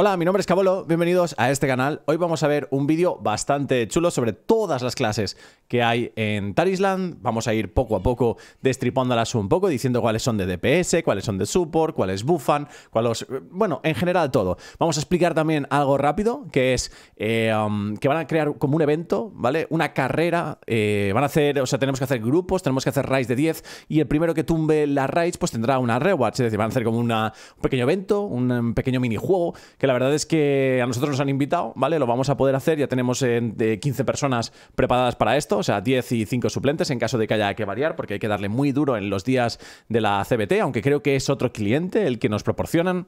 Hola, mi nombre es Cabolo, bienvenidos a este canal. Hoy vamos a ver un vídeo bastante chulo sobre todas las clases que hay en Tarisland. Vamos a ir poco a poco destripándolas un poco, diciendo cuáles son de DPS, cuáles son de support, cuáles buffan, cuáles... Bueno, en general todo. Vamos a explicar también algo rápido, que es eh, um, que van a crear como un evento, ¿vale? Una carrera, eh, van a hacer... O sea, tenemos que hacer grupos, tenemos que hacer raids de 10 y el primero que tumbe las raids pues tendrá una rewatch, es decir, van a hacer como un pequeño evento, un, un pequeño minijuego que la verdad es que a nosotros nos han invitado, ¿vale? Lo vamos a poder hacer, ya tenemos eh, de 15 personas preparadas para esto, o sea, 10 y 5 suplentes en caso de que haya que variar, porque hay que darle muy duro en los días de la CBT, aunque creo que es otro cliente el que nos proporcionan.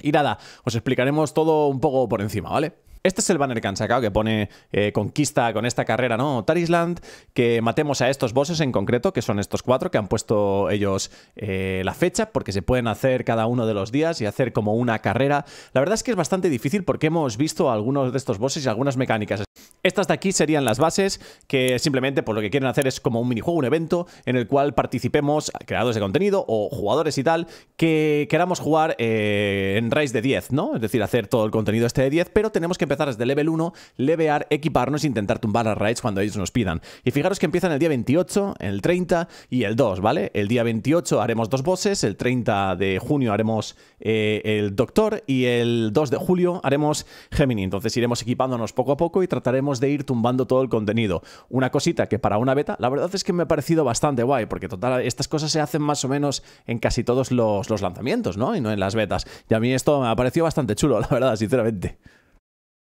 Y nada, os explicaremos todo un poco por encima, ¿vale? Este es el banner que han sacado que pone eh, conquista con esta carrera, ¿no? Tarisland, que matemos a estos bosses en concreto, que son estos cuatro, que han puesto ellos eh, la fecha, porque se pueden hacer cada uno de los días y hacer como una carrera. La verdad es que es bastante difícil porque hemos visto algunos de estos bosses y algunas mecánicas estas de aquí serían las bases que simplemente por lo que quieren hacer es como un minijuego, un evento en el cual participemos creadores de contenido o jugadores y tal que queramos jugar eh, en raids de 10, ¿no? Es decir, hacer todo el contenido este de 10, pero tenemos que empezar desde level 1, levear, equiparnos e intentar tumbar a raids cuando ellos nos pidan. Y fijaros que empiezan el día 28, el 30 y el 2, ¿vale? El día 28 haremos dos bosses, el 30 de junio haremos eh, el Doctor y el 2 de julio haremos Gemini. Entonces iremos equipándonos poco a poco y trataremos de ir tumbando todo el contenido. Una cosita que para una beta, la verdad es que me ha parecido bastante guay, porque total, estas cosas se hacen más o menos en casi todos los, los lanzamientos, ¿no? Y no en las betas. Y a mí esto me ha parecido bastante chulo, la verdad, sinceramente.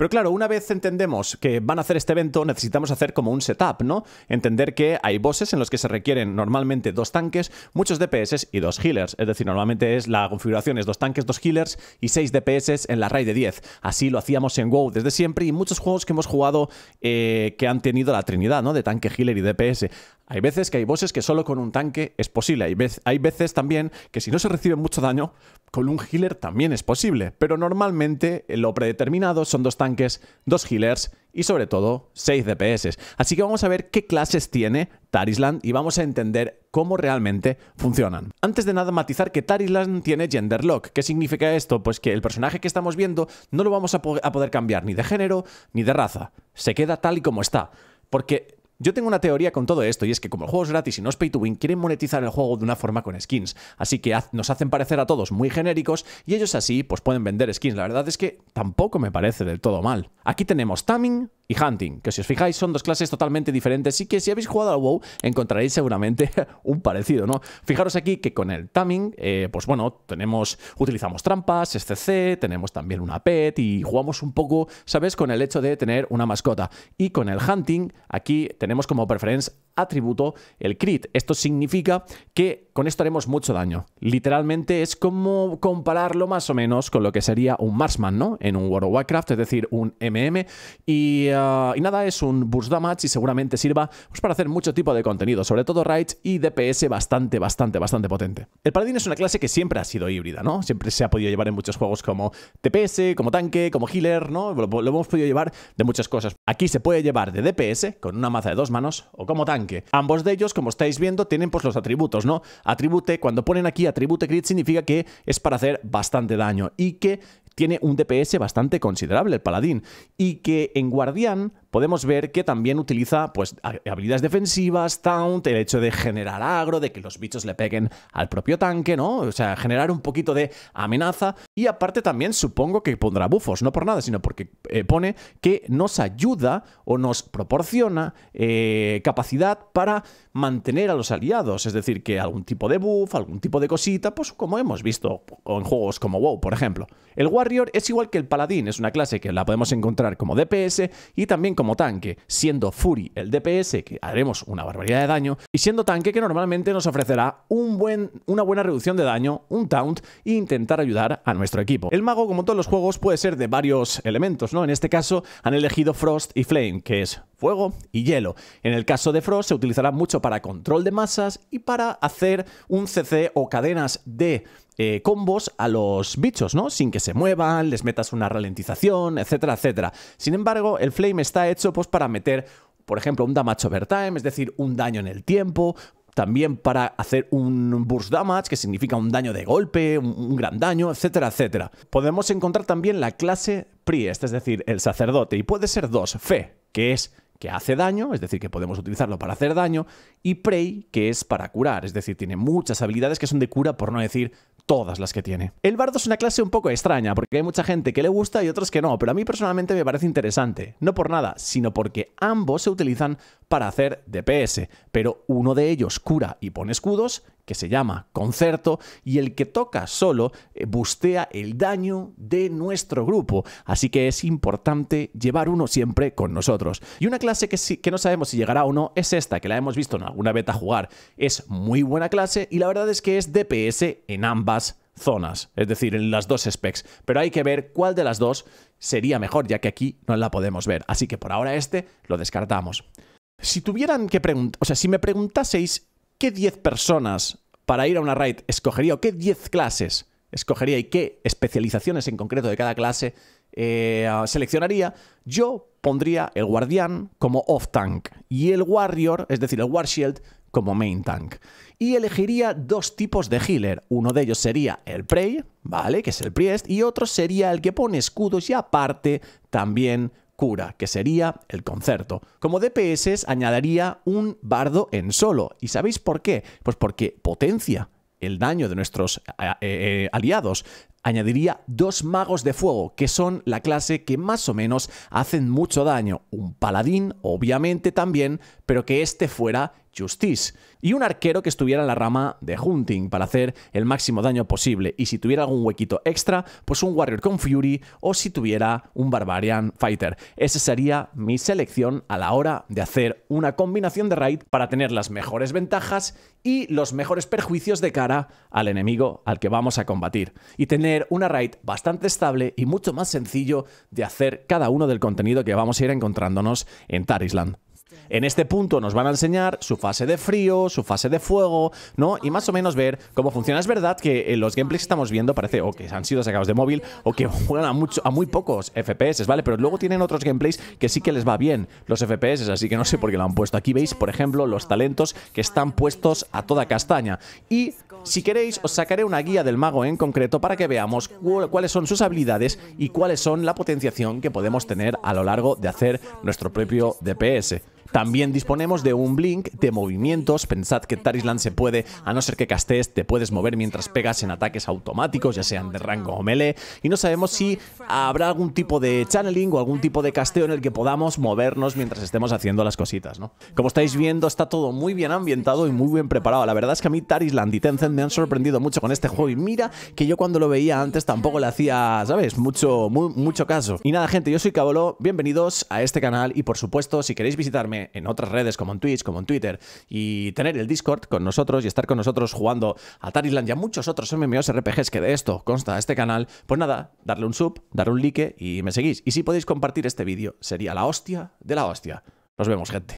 Pero claro, una vez entendemos que van a hacer este evento, necesitamos hacer como un setup, ¿no? Entender que hay bosses en los que se requieren normalmente dos tanques, muchos DPS y dos healers. Es decir, normalmente es la configuración es dos tanques, dos healers y seis DPS en la raid de 10. Así lo hacíamos en WoW desde siempre y muchos juegos que hemos jugado eh, que han tenido la trinidad, ¿no? De tanque, healer y DPS. Hay veces que hay bosses que solo con un tanque es posible. Hay, veces, hay veces también que si no se recibe mucho daño, con un healer también es posible, pero normalmente lo predeterminado son dos tanques, dos healers y sobre todo 6 DPS. Así que vamos a ver qué clases tiene Tarisland y vamos a entender cómo realmente funcionan. Antes de nada matizar que Tarisland tiene gender lock. ¿Qué significa esto? Pues que el personaje que estamos viendo no lo vamos a, a poder cambiar ni de género ni de raza. Se queda tal y como está. Porque yo tengo una teoría con todo esto y es que como el juego es gratis y no es pay to win, quieren monetizar el juego de una forma con skins. Así que nos hacen parecer a todos muy genéricos y ellos así pues pueden vender skins. La verdad es que tampoco me parece del todo mal. Aquí tenemos Taming, y Hunting, que si os fijáis son dos clases totalmente diferentes y que si habéis jugado al WoW encontraréis seguramente un parecido, ¿no? Fijaros aquí que con el Taming, eh, pues bueno, tenemos, utilizamos trampas, SCC, este tenemos también una pet y jugamos un poco, ¿sabes? Con el hecho de tener una mascota. Y con el Hunting, aquí tenemos como preferencia atributo, el crit. Esto significa que con esto haremos mucho daño. Literalmente es como compararlo más o menos con lo que sería un Marksman, ¿no? En un World of Warcraft, es decir, un MM. Y, nada, es un burst damage y seguramente sirva pues, para hacer mucho tipo de contenido, sobre todo raids y DPS bastante, bastante, bastante potente. El Paladín es una clase que siempre ha sido híbrida, ¿no? Siempre se ha podido llevar en muchos juegos como TPS, como tanque, como healer, ¿no? lo hemos podido llevar de muchas cosas. Aquí se puede llevar de DPS con una maza de dos manos o como tanque Ambos de ellos, como estáis viendo, tienen pues los atributos, ¿no? Atribute, cuando ponen aquí atribute crit significa que es para hacer bastante daño y que tiene un DPS bastante considerable el paladín y que en guardián podemos ver que también utiliza pues habilidades defensivas, taunt, el hecho de generar agro, de que los bichos le peguen al propio tanque, ¿no? O sea, generar un poquito de amenaza y aparte también supongo que pondrá bufos, no por nada, sino porque eh, pone que nos ayuda o nos proporciona eh, capacidad para mantener a los aliados, es decir, que algún tipo de buff, algún tipo de cosita, pues como hemos visto en juegos como WoW, por ejemplo. El guardián es igual que el Paladín, es una clase que la podemos encontrar como DPS y también como tanque, siendo Fury el DPS, que haremos una barbaridad de daño, y siendo tanque que normalmente nos ofrecerá un buen, una buena reducción de daño, un taunt e intentar ayudar a nuestro equipo. El mago, como todos los juegos, puede ser de varios elementos, ¿no? En este caso han elegido Frost y Flame, que es fuego y hielo. En el caso de Frost se utilizará mucho para control de masas y para hacer un CC o cadenas de eh, combos a los bichos, ¿no? Sin que se muevan les metas una ralentización, etcétera, etcétera. Sin embargo, el Flame está hecho pues, para meter, por ejemplo, un damage over time, es decir, un daño en el tiempo, también para hacer un burst damage, que significa un daño de golpe, un, gran daño, etcétera, etcétera. Podemos encontrar también la clase priest, es decir, el sacerdote, y puede ser dos, fe, que es que hace daño, es decir, que podemos utilizarlo para hacer daño, y prey, que es para curar, es decir, tiene muchas habilidades que son de cura, por no decir todas las que tiene. El bardo es una clase un poco extraña, porque hay mucha gente que le gusta y otros que no, pero a mí personalmente me parece interesante. No por nada, sino porque ambos se utilizan para hacer DPS, pero uno de ellos cura y pone escudos, que se llama concerto, y el que toca solo eh, bustea el daño de nuestro grupo, así que es importante llevar uno siempre con nosotros. Y una clase que, sí, que no sabemos si llegará o no es esta, que la hemos visto en alguna beta jugar. Es muy buena clase y la verdad es que es DPS en ambas zonas, es decir, en las dos specs, pero hay que ver cuál de las dos sería mejor, ya que aquí no la podemos ver, así que por ahora este lo descartamos. Si tuvieran que preguntar, o sea, si me preguntaseis qué 10 personas para ir a una raid escogería o qué 10 clases escogería y qué especializaciones en concreto de cada clase eh, ah, seleccionaría, yo pondría el guardián como off-tank y el warrior, es decir, el warshield como main tank. Y elegiría dos tipos de healer. Uno de ellos sería el Prey, ¿vale? Que es el Priest. Y otro sería el que pone escudos y aparte también cura, que sería el concerto. Como DPS añadiría un bardo en solo. ¿Y sabéis por qué? Pues porque potencia el daño de nuestros eh, eh, aliados. Añadiría dos magos de fuego, que son la clase que más o menos hacen mucho daño. Un paladín, obviamente también, pero que este fuera Justice, y un arquero que estuviera en la rama de Hunting para hacer el máximo daño posible, y si tuviera algún huequito extra, pues un Warrior con Fury o si tuviera un Barbarian Fighter. Esa sería mi selección a la hora de hacer una combinación de raid para tener las mejores ventajas y los mejores perjuicios de cara al enemigo al que vamos a combatir, y tener una raid bastante estable y mucho más sencillo de hacer cada uno del contenido que vamos a ir encontrándonos en Tarisland. En este punto nos van a enseñar su fase de frío, su fase de fuego, ¿no? Y más o menos ver cómo funciona. Es verdad que los gameplays que estamos viendo parece o que han sido sacados de móvil o que juegan a, mucho, a muy pocos FPS, ¿vale? Pero luego tienen otros gameplays que sí que les va bien los FPS, así que no sé por qué lo han puesto. Aquí veis, por ejemplo, los talentos que están puestos a toda castaña. Y si queréis, os sacaré una guía del mago en concreto para que veamos cuáles son sus habilidades y cuáles son la potenciación que podemos tener a lo largo de hacer nuestro propio DPS. También disponemos de un blink de movimientos. Pensad que Tarisland se puede, a no ser que castees, te puedes mover mientras pegas en ataques automáticos, ya sean de rango o melee. Y no sabemos si habrá algún tipo de channeling o algún tipo de casteo en el que podamos movernos mientras estemos haciendo las cositas, ¿no? Como estáis viendo, está todo muy bien ambientado y muy bien preparado. La verdad es que a mí Tarisland y Tencent me han sorprendido mucho con este juego. Y mira que yo cuando lo veía antes tampoco le hacía, ¿sabes? Mucho, mucho caso. Y nada, gente, yo soy Cabolo. Bienvenidos a este canal. Y por supuesto, si queréis visitarme en otras redes como en Twitch, como en Twitter y tener el Discord con nosotros y estar con nosotros jugando a Tariland y a muchos otros RPGs que de esto consta este canal, pues nada, darle un sub, darle un like y me seguís. Y si podéis compartir este vídeo, sería la hostia de la hostia. Nos vemos, gente.